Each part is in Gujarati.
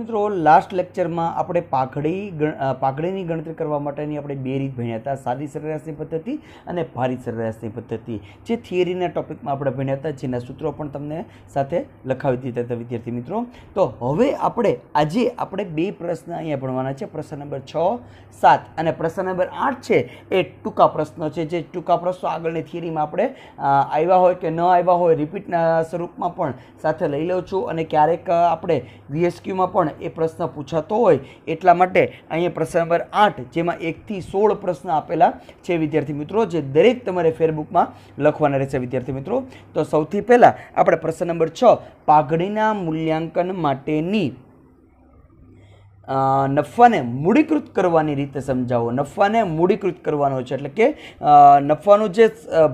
વિદ્યાર્થી મિત્રો લાસ્ટ લેક્ચરમાં આપણે પાઘડી પાઘડીની ગણતરી કરવા માટેની આપણે બે રીત ભણ્યા હતા સાદી સરેરાશની પદ્ધતિ અને ભારી સરેરાશની પદ્ધતિ જે થિયરીના ટોપિકમાં આપણે ભણ્યા હતા જેના સૂત્રો પણ તમને સાથે લખાવી દીધા હતા વિદ્યાર્થી મિત્રો તો હવે આપણે આજે આપણે બે પ્રશ્ન અહીંયા ભણવાના છે પ્રશ્ન નંબર છ સાત અને પ્રશ્ન નંબર આઠ છે એ ટૂંકા પ્રશ્નો છે જે ટૂંકા પ્રશ્નો આગળની થિયરીમાં આપણે આવ્યા હોય કે ન આવ્યા હોય રિપીટના સ્વરૂપમાં પણ સાથે લઈ લઉં છું અને ક્યારેક આપણે વીએસક્યુમાં પણ પણ એ પ્રશ્ન પૂછાતો હોય એટલા માટે અહીંયા પ્રશ્ન નંબર આઠ જેમાં એકથી સોળ પ્રશ્ન આપેલા છે વિદ્યાર્થી મિત્રો જે દરેક તમારે ફેરબુકમાં લખવાના રહેશે વિદ્યાર્થી મિત્રો તો સૌથી પહેલાં આપણે પ્રશ્ન નંબર છ પાઘડીના મૂલ્યાંકન માટેની નફાને મૂડીકૃત કરવાની રીતે સમજાવો નફાને મૂડીકૃત કરવાનો છે એટલે કે નફાનો જે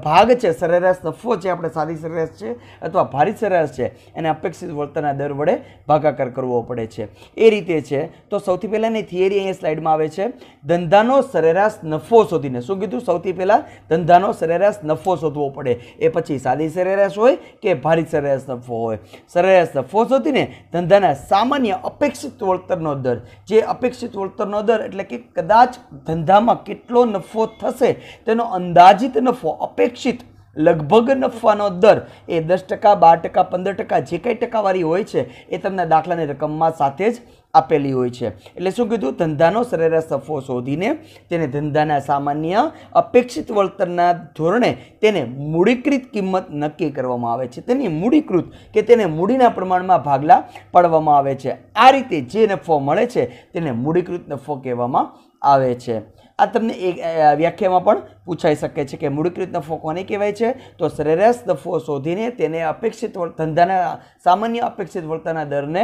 ભાગ છે સરેરાશ નફો છે આપણે સાદી સરેરાશ છે અથવા ભારી સરેરાશ છે એને અપેક્ષિત વળતરના દર વડે ભાગાકાર કરવો પડે છે એ રીતે છે તો સૌથી પહેલાંની થિયરી અહીંયા સ્લાઇડમાં આવે છે ધંધાનો સરેરાશ નફો શોધીને શું કીધું સૌથી પહેલાં ધંધાનો સરેરાશ નફો શોધવો પડે એ પછી સાદી સરેરાશ હોય કે ભારી સરેરાશ નફો હોય સરેરાશ નફો શોધીને ધંધાના સામાન્ય અપેક્ષિત વળતરનો દર જે અપેક્ષિત વળતરનો દર એટલે કે કદાચ ધંધામાં કેટલો નફો થશે તેનો અંદાજિત નફો અપેક્ષિત લગભગ નફાનો દર એ દસ ટકા બાર ટકા પંદર ટકા જે કંઈ ટકાવારી હોય છે એ તમને દાખલાની રકમમાં સાથે જ આપેલી હોય છે એટલે શું કીધું ધંધાનો સરેરાશ સફો શોધીને તેને ધંધાના સામાન્ય અપેક્ષિત વળતરના ધોરણે તેને મૂડીકૃત કિંમત નક્કી કરવામાં આવે છે તેની મૂડીકૃત કે તેને મૂડીના પ્રમાણમાં ભાગલા પાડવામાં આવે છે આ રીતે જે નફો મળે છે તેને મૂડીકૃત નફો કહેવામાં આવે છે આ તમને એક વ્યાખ્યામાં પણ પૂછાઈ શકે છે કે મૂળિક રીતનો ફો કોને કહેવાય છે તો સરેરાશ નફો શોધીને તેને અપેક્ષિત ધંધાના સામાન્ય અપેક્ષિત વળતરના દરને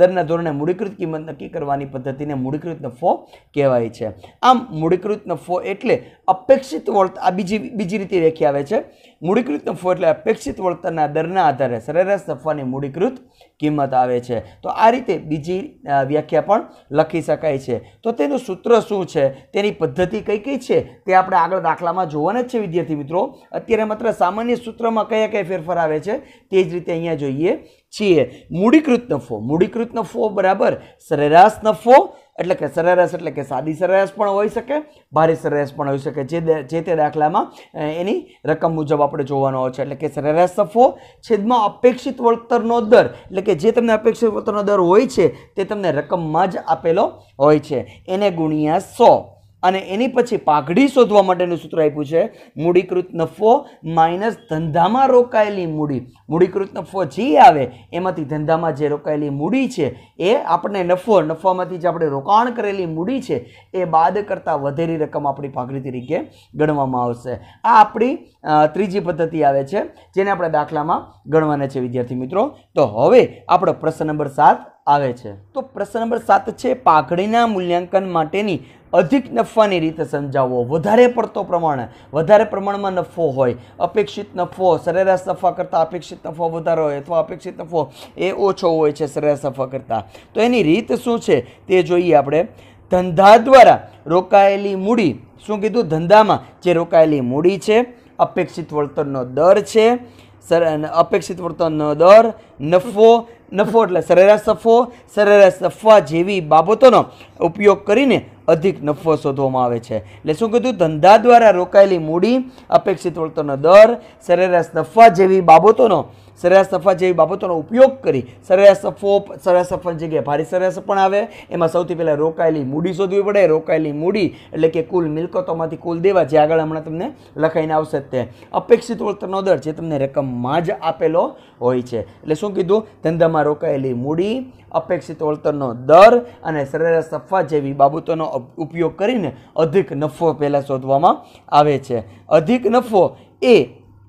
દરના ધોરણે મૂળીકૃત કિંમત નક્કી કરવાની પદ્ધતિને મૂળીકૃત નફો કહેવાય છે આમ મૂળીકૃત નફો એટલે અપેક્ષિત વળતર આ બીજી બીજી રીતે વ્યાખ્યા આવે છે મૂળીકૃત નફો એટલે અપેક્ષિત વળતરના દરના આધારે સરેરાશ નફાને મૂળીકૃત કિંમત આવે છે તો આ રીતે બીજી વ્યાખ્યા પણ લખી શકાય છે તો તેનું સૂત્ર શું છે તેની પદ્ધતિ કઈ કઈ છે તે આપણે આગળ દાખલામાં જોવાના જ છે વિદ્યાર્થી મિત્રો અત્યારે માત્ર સામાન્ય સૂત્રમાં કયા કયા ફેરફાર આવે છે તે જ રીતે અહીંયા જોઈએ છીએ મૂડીકૃત નફો મૂડીકૃત નફો બરાબર સરેરાશ નફો એટલે કે સરેરાશ એટલે કે સાદી સરેરાશ પણ હોઈ શકે ભારે સરેરાશ પણ હોઈ શકે જે જે તે દાખલામાં એની રકમ મુજબ આપણે જોવાનો હોય છે એટલે કે સરેરાશ સફો છેદમાં અપેક્ષિત વળતરનો દર એટલે કે જે તમને અપેક્ષિત વળતરનો દર હોય છે તે તમને રકમમાં જ આપેલો હોય છે એને ગુણ્યા સો અને એની પછી પાઘડી શોધવા માટેનું સૂત્ર આપ્યું છે મૂડીકૃત નફો માઇનસ ધંધામાં રોકાયેલી મૂડી મૂડીકૃત નફો જે આવે એમાંથી ધંધામાં જે રોકાયેલી મૂડી છે એ આપણને નફો નફામાંથી જે આપણે રોકાણ કરેલી મૂડી છે એ બાદ કરતાં વધેરી રકમ આપણી પાઘડી તરીકે ગણવામાં આવશે આ આપણી ત્રીજી પદ્ધતિ આવે છે જેને આપણે દાખલામાં ગણવાના છે વિદ્યાર્થી મિત્રો તો હવે આપણો પ્રશ્ન નંબર સાત આવે છે તો પ્રશ્ન નંબર સાત છે પાઘડીના મૂલ્યાંકન માટેની અધિક નફાની રીતે સમજાવવો વધારે પડતો પ્રમાણે વધારે પ્રમાણમાં નફો હોય અપેક્ષિત નફો સરેરાશ નફા કરતાં અપેક્ષિત નફો વધારે હોય અથવા અપેક્ષિત નફો એ ઓછો હોય છે સરેરાશ નફા કરતાં તો એની રીત શું છે તે જોઈએ આપણે ધંધા દ્વારા રોકાયેલી મૂડી શું કીધું ધંધામાં જે રોકાયેલી મૂડી છે અપેક્ષિત વળતરનો દર છે સર અપેક્ષિત વળતરનો દર નફો નફો એટલે સરેરાશ નફો સરેરાશ નફા જેવી બાબતોનો ઉપયોગ કરીને અધિક નફો શોધવામાં આવે છે એટલે શું કીધું ધંધા દ્વારા રોકાયેલી મૂડી અપેક્ષિત વળતરનો દર સરેરાશ નફા જેવી બાબતોનો સરેરાશ સફા જેવી બાબતોનો ઉપયોગ કરી સરેરાશ સફો સરેરાશ સફાની જગ્યાએ ભારી સરેરાશ પણ આવે એમાં સૌથી પહેલાં રોકાયેલી મૂડી શોધવી પડે રોકાયેલી મૂડી એટલે કે કુલ મિલકતોમાંથી કુલ દેવા જે આગળ હમણાં તમને લખાઈને આવશે તે અપેક્ષિત વળતરનો દર જે તમને રકમમાં જ આપેલો હોય છે એટલે શું કીધું ધંધામાં રોકાયેલી મૂડી અપેક્ષિત વળતરનો દર અને સરેરાશ સફા જેવી બાબતોનો ઉપયોગ કરીને અધિક નફો પહેલાં શોધવામાં આવે છે અધિક નફો એ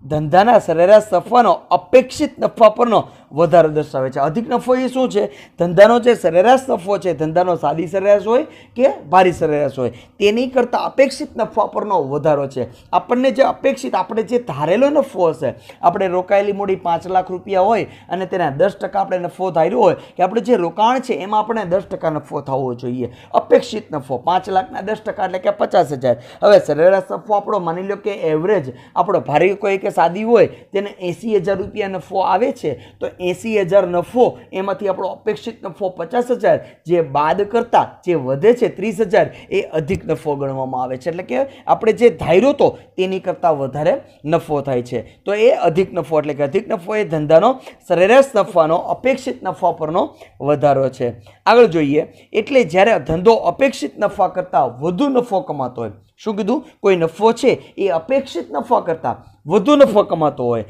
ધંધાના સરેરાશ નફાનો અપેક્ષિત નફા પરનો વધારો દર્શાવે છે અધિક નફો એ શું છે ધંધાનો જે સરેરાશ નફો છે ધંધાનો સાદી સરેરાશ હોય કે ભારી સરેરાશ હોય તેની કરતાં અપેક્ષિત નફા પરનો વધારો છે આપણને જે અપેક્ષિત આપણે જે ધારેલો નફો હશે આપણે રોકાયેલી મૂડી પાંચ લાખ રૂપિયા હોય અને તેના દસ ટકા આપણે નફો ધાર્યો હોય કે આપણે જે રોકાણ છે એમાં આપણે દસ ટકા નફો થવો જોઈએ અપેક્ષિત નફો પાંચ લાખના દસ ટકા એટલે કે પચાસ હજાર હવે સરેરાશ નફો આપણો માની લો કે એવરેજ આપણો ભારે કોઈ કે સાદી હોય તેને એંસી હજાર રૂપિયા નફો આવે છે તો એંસી હજાર નફો એમાંથી આપણો અપેક્ષિત નફો પચાસ હજાર જે બાદ કરતાં જે વધે છે ત્રીસ હજાર એ અધિક નફો ગણવામાં આવે છે એટલે કે આપણે જે ધાર્યો તો તેની કરતાં વધારે નફો થાય છે તો એ અધિક નફો એટલે કે અધિક નફો એ ધંધાનો સરેરાશ નફાનો અપેક્ષિત નફા પરનો વધારો છે આગળ જોઈએ એટલે જ્યારે ધંધો અપેક્ષિત નફા કરતાં વધુ નફો કમાતો હોય શું કીધું કોઈ નફો છે એ અપેક્ષિત નફા કરતાં વધુ નફો કમાતો હોય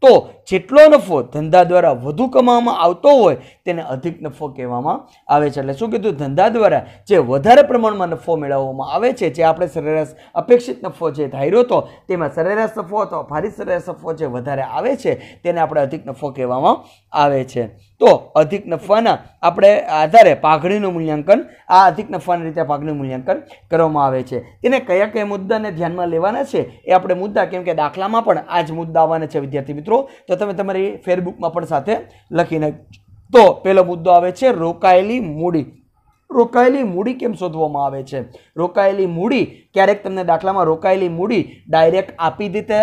તો જેટલો નફો ધંધા દ્વારા વધુ કમાવામાં આવતો હોય તેને અધિક નફો કહેવામાં આવે છે એટલે શું કીધું ધંધા દ્વારા જે વધારે પ્રમાણમાં નફો મેળવવામાં આવે છે જે આપણે સરેરાશ અપેક્ષિત નફો જે ધાર્યો હતો તેમાં સરેરાશ નફો હતો ભારી સરેરાશ નફો જે વધારે આવે છે તેને આપણે અધિક નફો કહેવામાં આવે છે તો અધિક નફાના આપણે આધારે પાઘડીનું મૂલ્યાંકન આ અધિક નફાની રીતે પાઘડીનું મૂલ્યાંકન કરવામાં આવે છે તેને કયા કયા મુદ્દાને ધ્યાનમાં લેવાના છે એ આપણે મુદ્દા કેમ કે દાખલામાં પણ આ જ મુદ્દા આવવાના છે વિદ્યાર્થી મિત્રો તો તમે તમારી ફેરબુકમાં પણ સાથે લખીને તો પહેલો મુદ્દો આવે છે રોકાયેલી મૂડી રોકાયેલી મૂડી કેમ શોધવામાં આવે છે રોકાયેલી મૂડી ક્યારેક તમને દાખલામાં રોકાયેલી મૂડી ડાયરેક્ટ આપી દીધે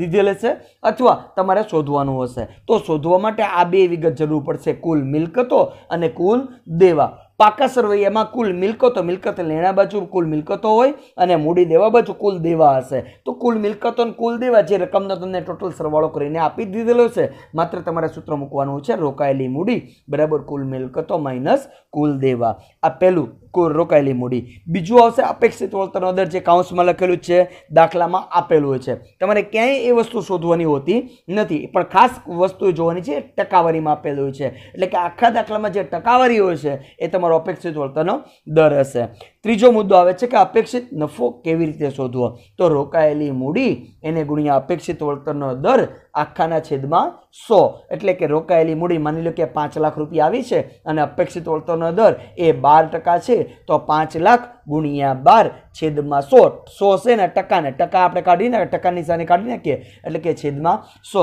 દીધેલ હશે અથવા તમારે શોધવાનું હશે તો શોધવા માટે આ બે વિગત જરૂર પડશે કુલ મિલકતો અને કુલ દેવા પાકા સરવૈયામાં કુલ મિલકતો મિલકત લેણા બાજુ કુલ મિલકતો હોય અને મૂડી દેવા બાજુ કુલ દેવા હશે તો કુલ મિલકતો અને કુલ દેવા જે રકમનો તમને ટોટલ સરવાળો કરીને આપી દીધેલો છે માત્ર તમારે સૂત્ર મૂકવાનું છે રોકાયેલી મૂડી બરાબર કુલ મિલકતો માઇનસ કુલ દેવા આ પહેલું રોકાયેલી મૂડી બીજું આવશે અપેક્ષિત વળતરનો દર જે કાઉન્સમાં લખેલું છે દાખલામાં આપેલું હોય છે તમારે ક્યાંય એ વસ્તુ શોધવાની હોતી નથી પણ ખાસ વસ્તુ જોવાની છે ટકાવારીમાં આપેલું હોય છે એટલે કે આખા દાખલામાં જે ટકાવારી હોય છે એ તમારો અપેક્ષિત વળતરનો દર હશે ત્રીજો મુદ્દો આવે છે કે અપેક્ષિત નફો કેવી રીતે શોધવો તો રોકાયેલી મૂડી એને ગુણ્યા અપેક્ષિત વળતરનો દર આખાના છેદમાં સો એટલે કે રોકાયેલી મૂડી માની લો કે પાંચ લાખ રૂપિયા આવી છે અને અપેક્ષિત વળતરનો દર એ બાર ટકા છે તો પાંચ લાખ ગુણ્યા બાર છેદમાં સો સો છે ને ટકાને ટકા આપણે કાઢીને ટકા નિશાની કાઢી નાખીએ એટલે કે છેદમાં સો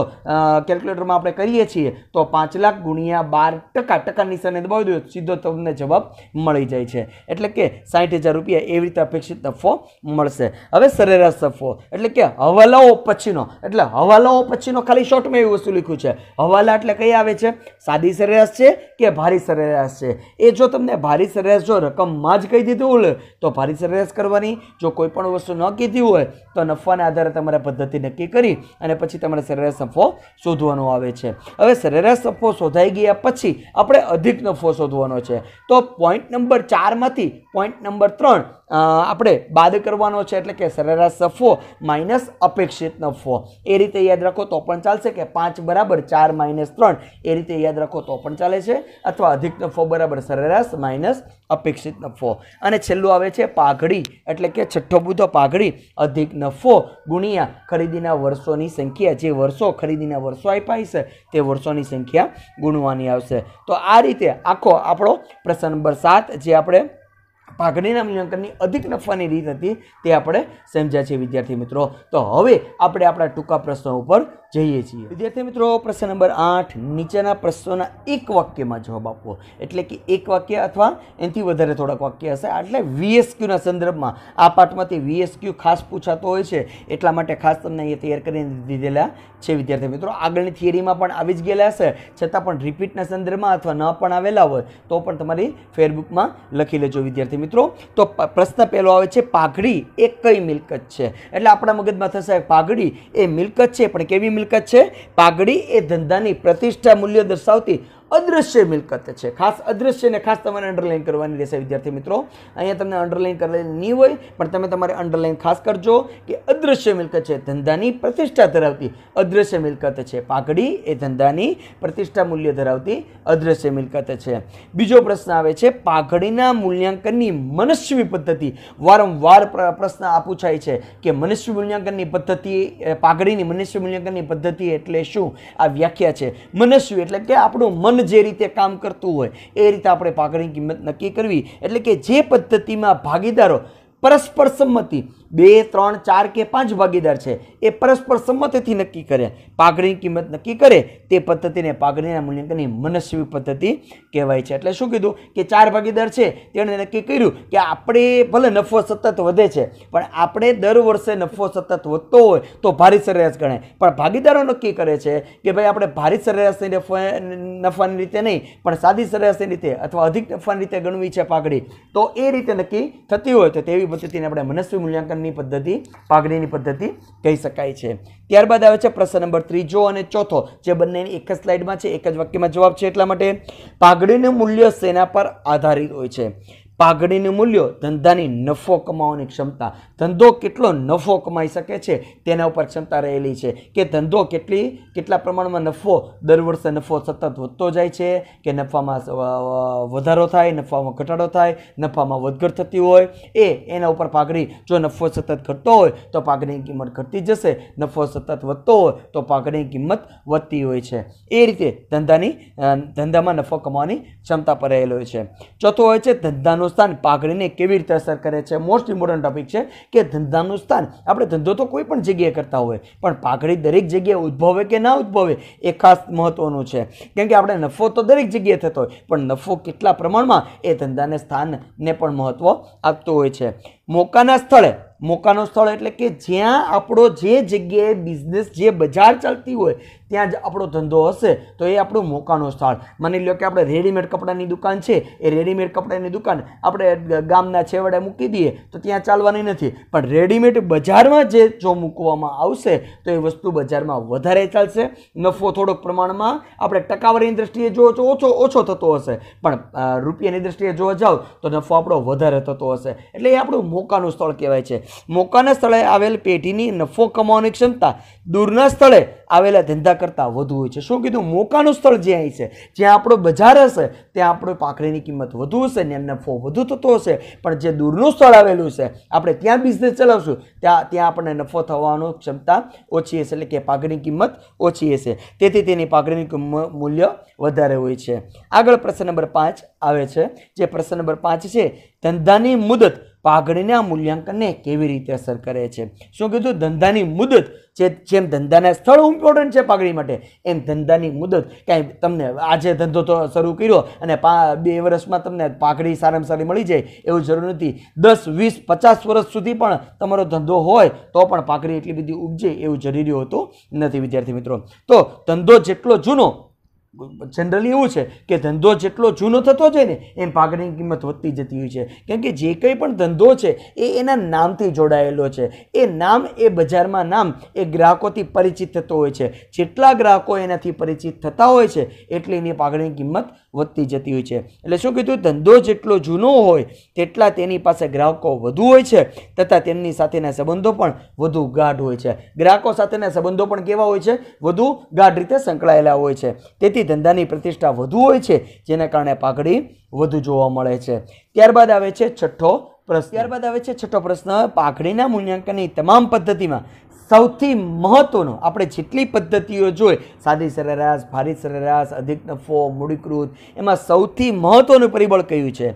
કેલ્ક્યુલેટરમાં આપણે કરીએ છીએ તો પાંચ લાખ ગુણ્યા બાર ટકા ટકા નિશાને દબાવી દો સીધો તમને જવાબ મળી જાય છે એટલે કે સાઠ હજાર રૂપિયા એવી રીતે અપેક્ષિત નફો મળશે હવે સરેરાશ નફો એટલે કે હવાલાઓ પછીનો એટલે હવાલાઓ પછીનો ખાલી શોર્ટમાં એવી વસ્તુ લખ્યું છે હવાલા એટલે કઈ આવે છે સાદી સરેરાશ છે કે ભારી સરેરાશ છે એ જો તમને ભારી સરેરાશ જો રકમમાં જ કહી દીધું તો ભારી સરેરાશ કરવાની જો કોઈ પણ વસ્તુ ન કીધી હોય તો નફાના આધારે તમારે પદ્ધતિ નક્કી કરી અને પછી તમારે સરેરાશ નફો શોધવાનો આવે છે હવે સરેરાશ નફો શોધાઈ ગયા પછી આપણે અધિક નફો શોધવાનો છે તો પોઈન્ટ નંબર ચારમાંથી પોઈન્ટ નંબર ત્રણ આપણે બાદ કરવાનો છે એટલે કે સરેરાશ નફો માઇનસ અપેક્ષિત નફો એ રીતે યાદ રાખો તો પણ ચાલશે કે પાંચ બરાબર ચાર માઇનસ ત્રણ એ રીતે યાદ રાખો તો પણ ચાલે છે અથવા અધિક નફો બરાબર સરેરાશ માઇનસ અપેક્ષિત નફો અને છેલ્લું આવે છે છે પાઘડી એટલે કે છઠ્ઠો બુધો પાઘડી અધિક નફો ગુણ્યા ખરીદીના વર્ષોની સંખ્યા જે વર્ષો ખરીદીના વર્ષો આપ્યા છે તે વર્ષોની સંખ્યા ગુણવાની આવશે તો આ રીતે આખો આપણો પ્રશ્ન નંબર સાત જે આપણે પાઘડીના મૂલ્યાંકનની અધિક નફાની રીત હતી તે આપણે સમજ્યા છીએ વિદ્યાર્થી મિત્રો તો હવે આપણે આપણા ટૂંકા પ્રશ્નો ઉપર જઈએ છીએ વિદ્યાર્થી મિત્રો પ્રશ્ન નંબર આઠ નીચેના પ્રશ્નોના એક વાક્યમાં જવાબ આપવો એટલે કે એક વાક્ય અથવા એનાથી વધારે થોડાક વાક્ય હશે એટલે વીએસક્યુના સંદર્ભમાં આ પાઠમાંથી વીએસક્યુ ખાસ પૂછાતો હોય છે એટલા માટે ખાસ તમને અહીંયા તૈયાર કરીને દીધેલા છે વિદ્યાર્થી મિત્રો આગળની થિયરીમાં પણ આવી જ ગયેલા હશે છતાં પણ રિપીટના સંદર્ભમાં અથવા ન પણ આવેલા હોય તો પણ તમારી ફેરબુકમાં લખી લેજો વિદ્યાર્થી મિત્રો તો પ્રશ્ન પહેલો આવે છે પાઘડી એ કઈ મિલકત છે એટલે આપણા મગજમાં થશે પાઘડી એ મિલકત છે પણ કેવી મિલકત મિલકત છે પાઘડી એ ધંધાની પ્રતિષ્ઠા મૂલ્ય દર્શાવતી અદ્રશ્ય મિલકત છે ખાસ ને ખાસ તમારે અંડરલાઇન કરવાની રહેશે વિદ્યાર્થી મિત્રો અહીંયા તમને અંડરલાઇન કરેલ નહીં હોય પણ તમે તમારે અંડરલાઇન ખાસ કરજો કે અદ્રશ્ય મિલકત છે ધંધાની પ્રતિષ્ઠા ધરાવતી અદ્રશ્ય મિલકત છે પાઘડી એ ધંધાની પ્રતિષ્ઠા મૂલ્ય ધરાવતી અદ્રશ્ય મિલકત છે બીજો પ્રશ્ન આવે છે પાઘડીના મૂલ્યાંકનની મનસ્વી પદ્ધતિ વારંવાર પ્રશ્ન આ પૂછાય છે કે મનુષ્ય મૂલ્યાંકનની પદ્ધતિ પાઘડીની મનુષ્ય મૂલ્યાંકનની પદ્ધતિ એટલે શું આ વ્યાખ્યા છે મનુષ્ય એટલે કે આપણું મન મન જે રીતે કામ કરતું હોય એ રીતે આપણે પાકળની કિંમત નક્કી કરવી એટલે કે જે પદ્ધતિમાં ભાગીદારો પરસ્પર સંમતિ બે ત્રણ ચાર કે પાંચ ભાગીદાર છે એ પરસ્પર સંમતિથી નક્કી કરે પાઘડીની કિંમત નક્કી કરે તે પદ્ધતિને પાઘડીના મૂલ્યાંકનની મનસ્વી પદ્ધતિ કહેવાય છે એટલે શું કીધું કે ચાર ભાગીદાર છે તેણે નક્કી કર્યું કે આપણે ભલે નફો સતત વધે છે પણ આપણે દર વર્ષે નફો સતત વધતો હોય તો ભારી સરેરાશ ગણાય પણ ભાગીદારો નક્કી કરે છે કે ભાઈ આપણે ભારી સરેરાશની નફાની રીતે નહીં પણ સાદી સરેરાશની રીતે અથવા અધિક નફાની રીતે ગણવી છે પાઘડી તો એ રીતે નક્કી થતી હોય તો તેવી પદ્ધતિને આપણે મનસ્વી મૂલ્યાંકન કન્ની પદ્ધતિ પાઘડીની પદ્ધતિ કહી શકાય છે ત્યારબાદ આવે છે પ્રશ્ન નંબર ત્રીજો અને ચોથો જે બંનેની એક જ સ્લાઇડમાં છે એક જ વાક્યમાં જવાબ છે એટલા માટે પાઘડીનું મૂલ્ય સેના પર આધારિત હોય છે પાઘડીનું મૂલ્ય ધંધાની નફો કમાવાની ક્ષમતા ધંધો કેટલો નફો કમાઈ શકે છે તેના ઉપર ક્ષમતા રહેલી છે કે ધંધો કેટલી કેટલા પ્રમાણમાં નફો દર વર્ષે નફો સતત વધતો જાય છે કે નફામાં વધારો થાય નફામાં ઘટાડો થાય નફામાં વધઘટ થતી હોય એ એના ઉપર પાઘડી જો નફો સતત ઘટતો હોય તો પાઘડીની કિંમત ઘટતી જશે નફો સતત વધતો હોય તો પાઘડીની કિંમત વધતી હોય છે એ રીતે ધંધાની ધંધામાં નફો કમાવાની ક્ષમતા પર રહેલો છે ચોથો હોય છે ધંધાનો ધંધાનું સ્થાન પાઘડીને કેવી રીતે અસર કરે છે મોસ્ટ ઇમ્પોર્ટન્ટ ટોપિક છે કે ધંધાનું સ્થાન આપણે ધંધો તો કોઈ પણ જગ્યાએ કરતા હોય પણ પાઘડી દરેક જગ્યાએ ઉદ્ભવે કે ના ઉદ્ભવે એ ખાસ મહત્ત્વનું છે કેમ કે આપણે નફો તો દરેક જગ્યાએ થતો હોય પણ નફો કેટલા પ્રમાણમાં એ ધંધાને સ્થાનને પણ મહત્ત્વ આપતું હોય છે મોકાના સ્થળે મોકાનું સ્થળ એટલે કે જ્યાં આપણો જે જગ્યાએ બિઝનેસ જે બજાર ચાલતી હોય ત્યાં જ આપણો ધંધો હશે તો એ આપણું મોકાનું સ્થળ માની લો કે આપણે રેડીમેડ કપડાની દુકાન છે એ રેડીમેડ કપડાની દુકાન આપણે ગામના છેવાડે મૂકી દઈએ તો ત્યાં ચાલવાની નથી પણ રેડીમેડ બજારમાં જે જો મૂકવામાં આવશે તો એ વસ્તુ બજારમાં વધારે ચાલશે નફો થોડોક પ્રમાણમાં આપણે ટકાવારીની દ્રષ્ટિએ જો ઓછો ઓછો થતો હશે પણ રૂપિયાની દ્રષ્ટિએ જોવા જાઓ તો નફો આપણો વધારે થતો હશે એટલે એ આપણું મોકાનું સ્થળ કહેવાય છે મોકાના સ્થળે આવેલ પેઢીની નફો કમાવાની ક્ષમતા દૂરના સ્થળે આવેલા ધંધા કરતાં વધુ હોય છે શું કીધું મોકાનું સ્થળ જ્યાં અહીં છે જ્યાં આપણો બજાર હશે ત્યાં આપણો પાકડીની કિંમત વધુ હશે ને એમને નફો વધુ થતો હશે પણ જે દૂરનું સ્થળ આવેલું છે આપણે ત્યાં બિઝનેસ ચલાવશું ત્યાં ત્યાં આપણને નફો થવાનો ક્ષમતા ઓછી હશે એટલે કે પાકડીની કિંમત ઓછી હશે તેથી તેની પાકડીનું મૂલ્ય વધારે હોય છે આગળ પ્રશ્ન નંબર પાંચ આવે છે જે પ્રશ્ન નંબર પાંચ છે ધંધાની મુદત પાઘડીના મૂલ્યાંકનને કેવી રીતે અસર કરે છે શું કીધું ધંધાની મુદત જે જેમ ધંધાના સ્થળ ઇમ્પોર્ટન્ટ છે પાઘડી માટે એમ ધંધાની મુદત કાંઈ તમને આજે ધંધો તો શરૂ કર્યો અને પા બે વર્ષમાં તમને પાઘડી સારામાં સારી મળી જાય એવું જરૂર નથી દસ વીસ પચાસ વર્ષ સુધી પણ તમારો ધંધો હોય તો પણ પાઘડી એટલી બધી ઉપજે એવું જરૂરી હોતું નથી વિદ્યાર્થી મિત્રો તો ધંધો જેટલો જૂનો જનરલી એવું છે કે ધંધો જેટલો જૂનો થતો જાય ને એમ પાઘડીની કિંમત વધતી જતી હોય છે કેમ કે જે કંઈ પણ ધંધો છે એ એના નામથી જોડાયેલો છે એ નામ એ બજારમાં નામ એ ગ્રાહકોથી પરિચિત થતો હોય છે જેટલા ગ્રાહકો એનાથી પરિચિત થતા હોય છે એટલી એની પાઘડીની કિંમત વધતી જતી હોય છે એટલે શું કીધું ધંધો જેટલો જૂનો હોય તેટલા તેની પાસે ગ્રાહકો વધુ હોય છે તથા તેમની સાથેના સંબંધો પણ વધુ ગાઢ હોય છે ગ્રાહકો સાથેના સંબંધો પણ કેવા હોય છે વધુ ગાઢ રીતે સંકળાયેલા હોય છે તેથી ધંધાની પ્રતિષ્ઠા વધુ હોય છે જેના કારણે પાઘડી વધુ જોવા મળે છે ત્યારબાદ આવે છે છઠ્ઠો પ્રશ્ન ત્યારબાદ આવે છે છઠ્ઠો પ્રશ્ન પાઘડીના મૂલ્યાંકનની તમામ પદ્ધતિમાં સૌથી મહત્ત્વનું આપણે જેટલી પદ્ધતિઓ જોઈએ સાદી સરેરાશ ભારી સરેરાશ અધિક નફો મૂડીકૃત એમાં સૌથી મહત્ત્વનું પરિબળ કયું છે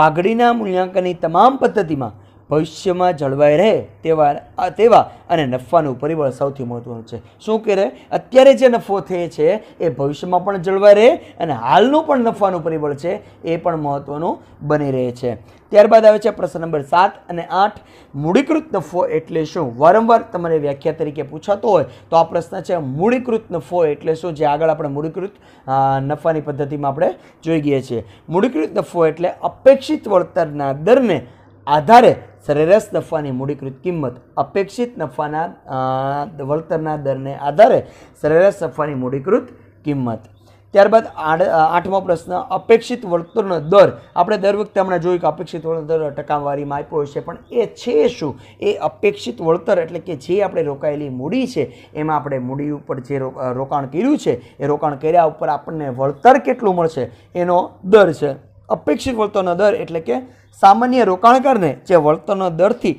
પાઘડીના મૂલ્યાંકનની તમામ પદ્ધતિમાં ભવિષ્યમાં જળવાઈ રહે તેવા તેવા અને નફાનું પરિબળ સૌથી મહત્ત્વનું છે શું કહે અત્યારે જે નફો થયે છે એ ભવિષ્યમાં પણ જળવાઈ રહે અને હાલનું પણ નફાનું પરિબળ છે એ પણ મહત્ત્વનું બની રહે છે ત્યારબાદ આવે છે પ્રશ્ન નંબર સાત અને આઠ મૂડીકૃત નફો એટલે શું વારંવાર તમારે વ્યાખ્યા તરીકે પૂછાતો હોય તો આ પ્રશ્ન છે મૂડીકૃત નફો એટલે શું જે આગળ આપણે મૂડીકૃત નફાની પદ્ધતિમાં આપણે જોઈ ગયા છીએ મૂડીકૃત નફો એટલે અપેક્ષિત વળતરના દરને આધારે સરેરાશ નફાની મૂડીકૃત કિંમત અપેક્ષિત નફાના વળતરના દરને આધારે સરેરાશ નફાની મૂડીકૃત કિંમત ત્યારબાદ આઠમો પ્રશ્ન અપેક્ષિત વળતરનો દર આપણે દર વખતે હમણાં જોયું કે અપેક્ષિત વળતર દર ટકાવારીમાં આપ્યો છે પણ એ છે શું એ અપેક્ષિત વળતર એટલે કે જે આપણે રોકાયેલી મૂડી છે એમાં આપણે મૂડી ઉપર જે રોકાણ કર્યું છે એ રોકાણ કર્યા ઉપર આપણને વળતર કેટલું મળશે એનો દર છે અપેક્ષિત વળતરનો દર એટલે કે સામાન્ય રોકાણકારને જે વળતરનો દરથી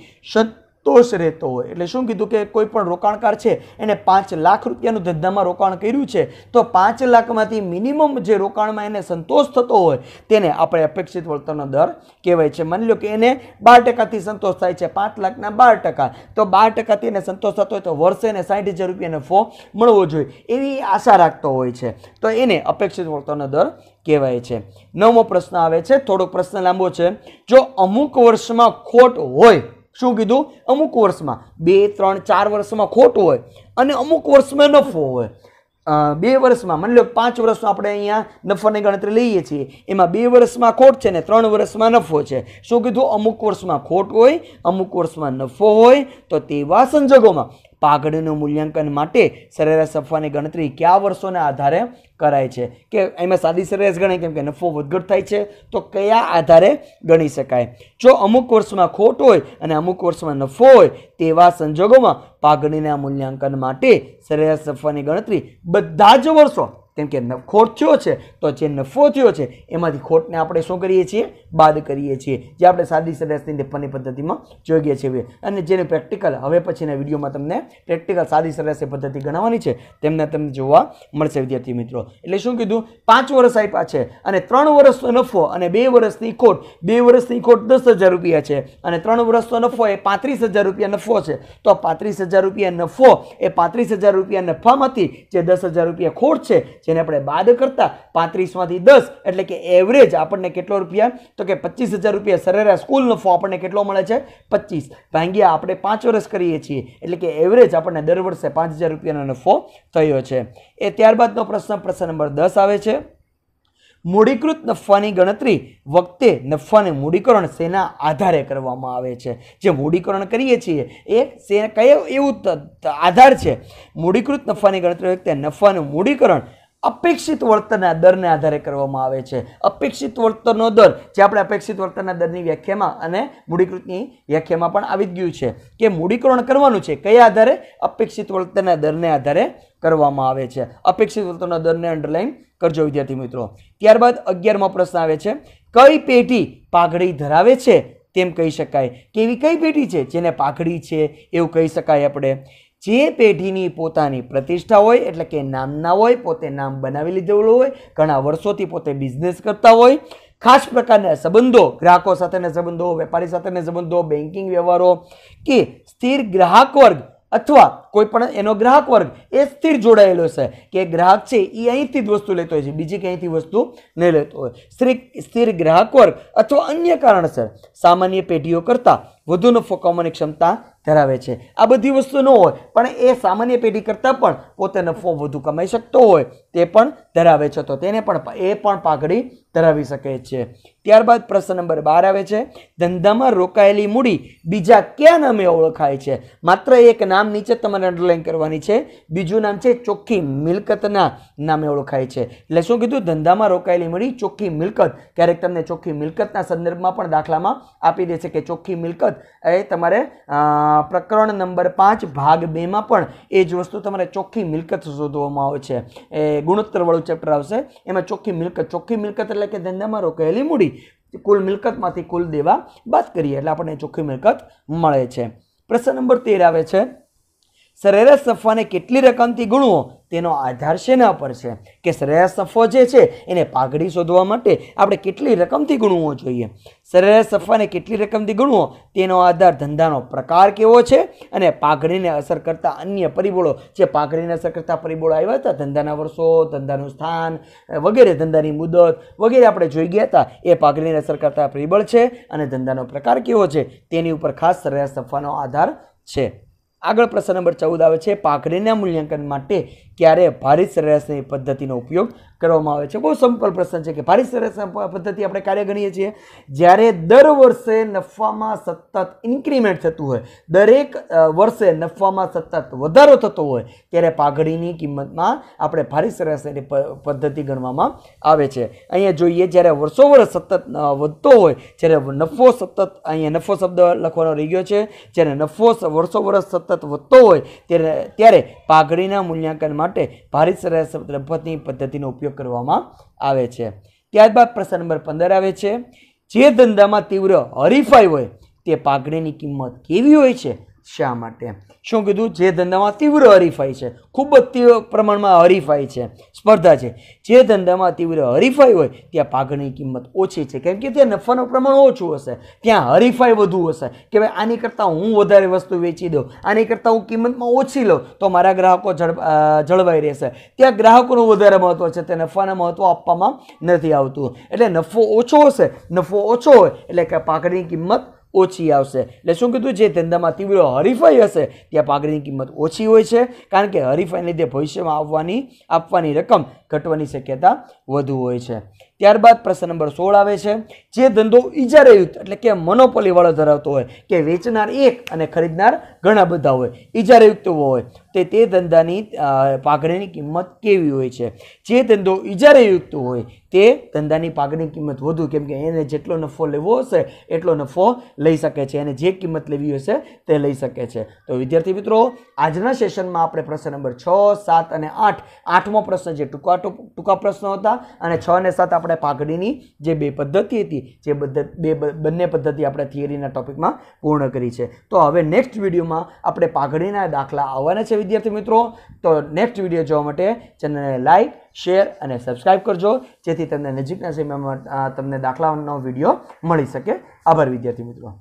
તોષ રહેતો હોય એટલે શું કીધું કે કોઈ પણ રોકાણકાર છે એને પાંચ લાખ રૂપિયાનું ધંધામાં રોકાણ કર્યું છે તો પાંચ લાખમાંથી મિનિમમ જે રોકાણમાં એને સંતોષ થતો હોય તેને આપણે અપેક્ષિત વળતરનો દર કહેવાય છે માની લો કે એને બાર ટકાથી સંતોષ થાય છે પાંચ લાખના બાર ટકા તો બાર ટકાથી એને સંતોષ થતો હોય તો વર્ષે એને સાઠ હજાર રૂપિયાનો ફો મળવો જોઈએ એવી આશા રાખતો હોય છે તો એને અપેક્ષિત વળતરનો દર કહેવાય છે નવમો પ્રશ્ન આવે છે થોડોક પ્રશ્ન લાંબો છે જો અમુક વર્ષમાં ખોટ હોય શું કીધું અમુક વર્ષમાં બે ત્રણ ચાર વર્ષમાં ખોટ હોય અને અમુક વર્ષમાં નફો હોય બે વર્ષમાં માની લો પાંચ વર્ષમાં આપણે અહીંયા નફાની ગણતરી લઈએ છીએ એમાં બે વર્ષમાં ખોટ છે ને ત્રણ વર્ષમાં નફો છે શું કીધું અમુક વર્ષમાં ખોટ હોય અમુક વર્ષમાં નફો હોય તો તેવા સંજોગોમાં પાઘડીનું મૂલ્યાંકન માટે સરેરાશ નફાની ગણતરી કયા વર્ષોના આધારે કરાય છે કે એમાં સાદી સરેરાશ ગણાય કેમ કે નફો વધઘટ થાય છે તો કયા આધારે ગણી શકાય જો અમુક વર્ષમાં ખોટ હોય અને અમુક વર્ષમાં નફો હોય તેવા સંજોગોમાં પાઘડીના મૂલ્યાંકન માટે સરેરાશ નફાની ગણતરી બધા જ વર્ષો કેમ કે ખોટ થયો છે તો જે નફો થયો છે એમાંથી ખોટને આપણે શું કરીએ છીએ બાદ કરીએ છીએ જે આપણે સાદી સરસની ટિપ્પણી પદ્ધતિમાં જોઈ ગયા છીએ અને જેને પ્રેક્ટિકલ હવે પછીના વિડીયોમાં તમને પ્રેક્ટિકલ સાદી સરસ પદ્ધતિ ગણાવવાની છે તેમને તમને જોવા મળશે વિદ્યાર્થી મિત્રો એટલે શું કીધું પાંચ વર્ષ આપ્યા છે અને ત્રણ વર્ષનો નફો અને બે વર્ષની ખોટ બે વર્ષની ખોટ દસ હજાર રૂપિયા છે અને ત્રણ વર્ષનો નફો એ પાંત્રીસ હજાર રૂપિયા નફો છે તો પાંત્રીસ હજાર રૂપિયા નફો એ પાંત્રીસ હજાર રૂપિયા નફામાંથી જે દસ હજાર રૂપિયા ખોટ છે જેને આપણે બાદ કરતા પાંત્રીસમાંથી દસ એટલે કે એવરેજ આપણને કેટલો રૂપિયા તો કે પચીસ હજાર રૂપિયા સરેરાશ કુલ નફો આપણને કેટલો મળે છે પચીસ ભાંગ્યા આપણે પાંચ વર્ષ કરીએ છીએ એટલે કે એવરેજ આપણને દર વર્ષે પાંચ હજાર રૂપિયાનો નફો થયો છે એ ત્યારબાદનો પ્રશ્ન પ્રશ્ન નંબર દસ આવે છે મૂડીકૃત નફાની ગણતરી વખતે નફાને મૂડીકરણ શેના આધારે કરવામાં આવે છે જે મૂડીકરણ કરીએ છીએ એ શે કયો એવું આધાર છે મૂડીકૃત નફાની ગણતરી વખતે નફાનું મૂડીકરણ અપેક્ષિત વર્તનના દરને આધારે કરવામાં આવે છે અપેક્ષિત વર્તનનો દર જે આપણે અપેક્ષિત વર્તનના દરની વ્યાખ્યામાં અને મૂડીકૃતની વ્યાખ્યામાં પણ આવી ગયું છે કે મૂડીકરણ કરવાનું છે કયા આધારે અપેક્ષિત વર્તનના દરને આધારે કરવામાં આવે છે અપેક્ષિત વર્તનના દરને અંડરલાઈન કરજો વિદ્યાર્થી મિત્રો ત્યારબાદ અગિયારમાં પ્રશ્ન આવે છે કઈ પેઢી પાઘડી ધરાવે છે તેમ કહી શકાય કેવી કઈ પેઢી છે જેને પાઘડી છે એવું કહી શકાય આપણે જે પેઢીની પોતાની પ્રતિષ્ઠા હોય એટલે કે નામના હોય પોતે નામ બનાવી લીધેલું હોય ઘણા વર્ષોથી પોતે બિઝનેસ કરતા હોય ખાસ પ્રકારના સંબંધો ગ્રાહકો સાથેના સંબંધો વેપારી સાથેના સંબંધો બેન્કિંગ વ્યવહારો કે સ્થિર ગ્રાહક વર્ગ અથવા કોઈ પણ એનો ગ્રાહક વર્ગ એ સ્થિર જોડાયેલો છે કે ગ્રાહક છે એ અહીંથી જ વસ્તુ લેતો હોય છે બીજી ક્યાંયથી વસ્તુ નહીં લેતો હોય સ્થિર સ્થિર ગ્રાહક વર્ગ અથવા અન્ય કારણસર સામાન્ય પેઢીઓ કરતાં વધુ નફો કમાવાની ક્ષમતા ધરાવે છે આ બધી વસ્તુ ન હોય પણ એ સામાન્ય પેઢી કરતાં પણ પોતે નફો વધુ કમાઈ શકતો હોય તે પણ ધરાવે છે તો તેને પણ એ પણ પાઘડી ધરાવી શકે છે ત્યારબાદ પ્રશ્ન નંબર બાર આવે છે ધંધામાં રોકાયેલી મૂડી બીજા કયા નામે ઓળખાય છે માત્ર એક નામ નીચે તમને કોમન અંડરલાઈન કરવાની છે બીજું નામ છે ચોખ્ખી મિલકતના નામે ઓળખાય છે એટલે શું કીધું ધંધામાં રોકાયેલી મળી ચોખ્ખી મિલકત ક્યારેક તમને ચોખ્ખી મિલકતના સંદર્ભમાં પણ દાખલામાં આપી દેશે કે ચોખ્ખી મિલકત એ તમારે પ્રકરણ નંબર પાંચ ભાગ બેમાં પણ એ જ વસ્તુ તમારે ચોખ્ખી મિલકત શોધવામાં આવે છે એ ગુણોત્તરવાળું ચેપ્ટર આવશે એમાં ચોખ્ખી મિલકત ચોખ્ખી મિલકત એટલે કે ધંધામાં રોકાયેલી મૂડી કુલ મિલકતમાંથી કુલ દેવા બાદ કરીએ એટલે આપણને ચોખ્ખી મિલકત મળે છે પ્રશ્ન નંબર તેર આવે છે સરેરાશ સફાને કેટલી રકમથી ગુણવો તેનો આધાર શેના પર છે કે સરેરાશ સફો જે છે એને પાઘડી શોધવા માટે આપણે કેટલી રકમથી ગુણવો જોઈએ સરેરાશ સફાને કેટલી રકમથી ગુણવો તેનો આધાર ધંધાનો પ્રકાર કેવો છે અને પાઘડીને અસર કરતા અન્ય પરિબળો જે પાઘડીને અસર કરતા પરિબળો આવ્યા હતા ધંધાના વર્ષો ધંધાનું સ્થાન વગેરે ધંધાની મુદત વગેરે આપણે જોઈ ગયા હતા એ પાઘડીને અસર કરતા પરિબળ છે અને ધંધાનો પ્રકાર કેવો છે તેની ઉપર ખાસ સરેરાશ સફાનો આધાર છે આગળ પ્રશ્ન નંબર ચૌદ આવે છે પાકડીના મૂલ્યાંકન માટે ક્યારે ભારિત સરેરાશની પદ્ધતિનો ઉપયોગ કરવામાં આવે છે બહુ સિમ્પલ પ્રશ્ન છે કે ભારી સરેશ પદ્ધતિ આપણે કાર્ય ગણીએ છીએ જ્યારે દર વર્ષે નફામાં સતત ઇન્ક્રીમેન્ટ થતું હોય દરેક વર્ષે નફામાં સતત વધારો થતો હોય ત્યારે પાઘડીની કિંમતમાં આપણે ભારી સરેશની પદ્ધતિ ગણવામાં આવે છે અહીંયા જોઈએ જ્યારે વર્ષો વર્ષ સતત વધતો હોય જ્યારે નફો સતત અહીંયા નફો શબ્દ લખવાનો રહી ગયો છે જ્યારે નફો વર્ષો વર્ષ સતત વધતો હોય ત્યારે ત્યારે પાઘડીના મૂલ્યાંકન માટે ભારી સરેશ પદ્ધતિનો ઉપયોગ ઉપયોગ કરવામાં આવે છે ત્યારબાદ પ્રશ્ન નંબર પંદર આવે છે જે ધંધામાં તીવ્ર હરીફાઈ હોય તે પાઘડીની કિંમત કેવી હોય છે શા માટે શું કીધું જે ધંધામાં તીવ્ર હરીફાઈ છે ખૂબ જ તીવ્ર પ્રમાણમાં હરીફાઈ છે સ્પર્ધા છે જે ધંધામાં તીવ્ર હરીફાઈ હોય ત્યાં પાઘડની કિંમત ઓછી છે કેમ કે ત્યાં નફાનું પ્રમાણ ઓછું હશે ત્યાં હરીફાઈ વધુ હશે કે ભાઈ આની કરતાં હું વધારે વસ્તુ વેચી દઉં આની કરતાં હું કિંમતમાં ઓછી લઉં તો મારા ગ્રાહકો જળ જળવાઈ રહેશે ત્યાં ગ્રાહકોનું વધારે મહત્ત્વ છે તે નફાને મહત્ત્વ આપવામાં નથી આવતું એટલે નફો ઓછો હશે નફો ઓછો હોય એટલે કે પાઘડની કિંમત ઓછી આવશે એટલે શું કીધું જે ધંધામાં તીવ્ર હરીફાઈ હશે ત્યાં પાઘડીની કિંમત ઓછી હોય છે કારણ કે હરીફાઈને લીધે ભવિષ્યમાં આવવાની આપવાની રકમ ઘટવાની શક્યતા વધુ હોય છે ત્યારબાદ પ્રશ્ન નંબર સોળ આવે છે જે ધંધો ઇજારેયુક્ત એટલે કે મનોપોલીવાળો ધરાવતો હોય કે વેચનાર એક અને ખરીદનાર ઘણા બધા હોય ઇજારેયુક્ત હોય તે તે ધંધાની પાઘડીની કિંમત કેવી હોય છે જે ધંધો ઇજારેયુક્ત હોય તે ધંધાની પાઘડીની કિંમત વધુ કેમ કે એને જેટલો નફો લેવો હશે એટલો નફો લઈ શકે છે એને જે કિંમત લેવી હશે તે લઈ શકે છે તો વિદ્યાર્થી મિત્રો આજના સેશનમાં આપણે પ્રશ્ન નંબર છ સાત અને આઠ આઠમો પ્રશ્ન જે ટૂંકા ટૂંકા પ્રશ્નો હતા અને છ અને સાત આપણે પાઘડીની જે બે પદ્ધતિ હતી જે બે બંને પદ્ધતિ આપણે થિયરીના ટોપિકમાં પૂર્ણ કરી છે તો હવે નેક્સ્ટ વિડીયોમાં આપણે પાઘડીના દાખલા આવવાના છે વિદ્યાર્થી મિત્રો તો નેક્સ્ટ વિડીયો જોવા માટે ચેનલને લાઇક શેર અને સબસ્ક્રાઈબ કરજો જેથી તમને નજીકના સમયમાં તમને દાખલાનો વિડીયો મળી શકે આભાર વિદ્યાર્થી મિત્રો